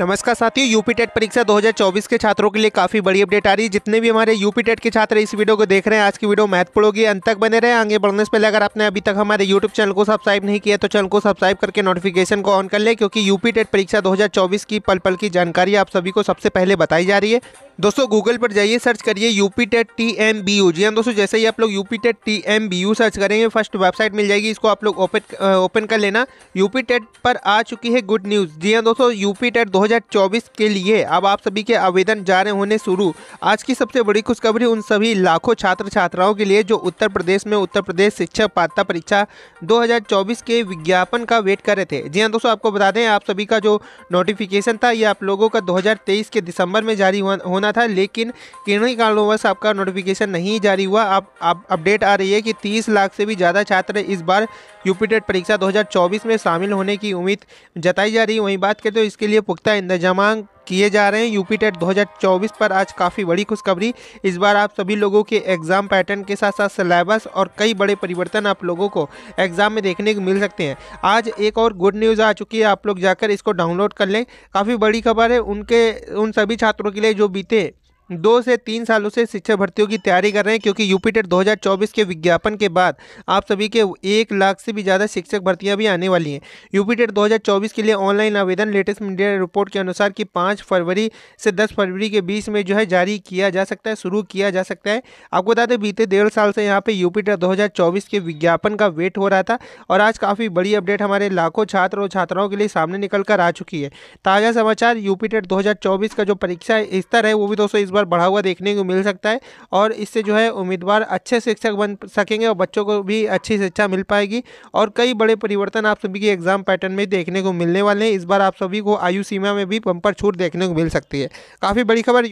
नमस्कार साथियों UP TET परीक्षा 2024 के छात्रों के लिए काफ़ी बड़ी अपडेट आ रही है जितने भी हमारे यूपी टेट के छात्र इस वीडियो को देख रहे हैं आज की वीडियो महत्वपूर्ण होगी अंत तक बने रहे आगे बढ़ने से पहले अगर आपने अभी तक हमारे यूट्यूब चैनल को सब्सक्राइब नहीं किया तो चैनल को सब्सक्राइब करके नोटिफिकेशन को ऑन कर लें क्योंकि यूपी टेट परीक्षा दो की पल पल की जानकारी आप सभी को सबसे पहले बताई जा रही है दोस्तों गूगल पर जाइए सर्च करिए UP TET T M B U जी हाँ दोस्तों जैसे ही आप लोग UP TET T M B U search करेंगे फर्स्ट वेबसाइट मिल जाएगी इसको आप लोग ओपन ओपन कर लेना यूपी टेट पर आ चुकी है गुड न्यूज़ जी हाँ दोस्तों यूपी टेट दो 2024 के लिए अब आप सभी के आवेदन जारी होने शुरू आज की सबसे बड़ी खुशखबरी उन सभी लाखों छात्र छात्राओं के लिए जो उत्तर प्रदेश में उत्तर प्रदेश शिक्षक पात्रता परीक्षा 2024 के विज्ञापन का वेट कर रहे थे जी हाँ दोस्तों आपको बता दें आप सभी का जो नोटिफिकेशन था ये आप लोगों का दो के दिसंबर में जारी होना था लेकिन किन्हीं कारणवश आपका नोटिफिकेशन नहीं जारी हुआ आप, अपडेट आ रही है कि तीस लाख से भी ज़्यादा छात्र इस बार यूपीटेट परीक्षा 2024 में शामिल होने की उम्मीद जताई जा रही है वहीं बात करें तो इसके लिए पुख्ता इंतजाम किए जा रहे हैं यूपी टेट 2024 पर आज काफ़ी बड़ी खुशखबरी इस बार आप सभी लोगों के एग्ज़ाम पैटर्न के साथ साथ सिलेबस और कई बड़े परिवर्तन आप लोगों को एग्ज़ाम में देखने को मिल सकते हैं आज एक और गुड न्यूज़ आ चुकी है आप लोग जाकर इसको डाउनलोड कर लें काफ़ी बड़ी खबर है उनके उन सभी छात्रों के लिए जो बीते दो से तीन सालों से शिक्षक भर्तियों की तैयारी कर रहे हैं क्योंकि यूपी टेट 2024 के विज्ञापन के बाद आप सभी के एक लाख से भी ज़्यादा शिक्षक भर्तियां भी आने वाली हैं यूपी टेट 2024 के लिए ऑनलाइन आवेदन लेटेस्ट मीडिया रिपोर्ट के अनुसार कि पाँच फरवरी से दस फरवरी के बीच में जो है जारी किया जा सकता है शुरू किया जा सकता है आपको बता दें बीते डेढ़ साल से यहाँ पर यूपी टेट दो के विज्ञापन का वेट हो रहा था और आज काफ़ी बड़ी अपडेट हमारे लाखों छात्र और छात्राओं के लिए सामने निकल कर आ चुकी है ताज़ा समाचार यूपी टेट दो का जो परीक्षा स्तर है वो भी दोस्तों इस बार बार बढ़ा हुआ देखने को मिल सकता है और इससे जो है उम्मीदवार अच्छे शिक्षक बन सकेंगे और बच्चों को भी अच्छी शिक्षा मिल पाएगी और कई बड़े परिवर्तन आप सभी के एग्ज़ाम पैटर्न में देखने को मिलने वाले हैं इस बार आप सभी को आयु सीमा में भी पंपर छूट देखने को मिल सकती है काफ़ी बड़ी खबर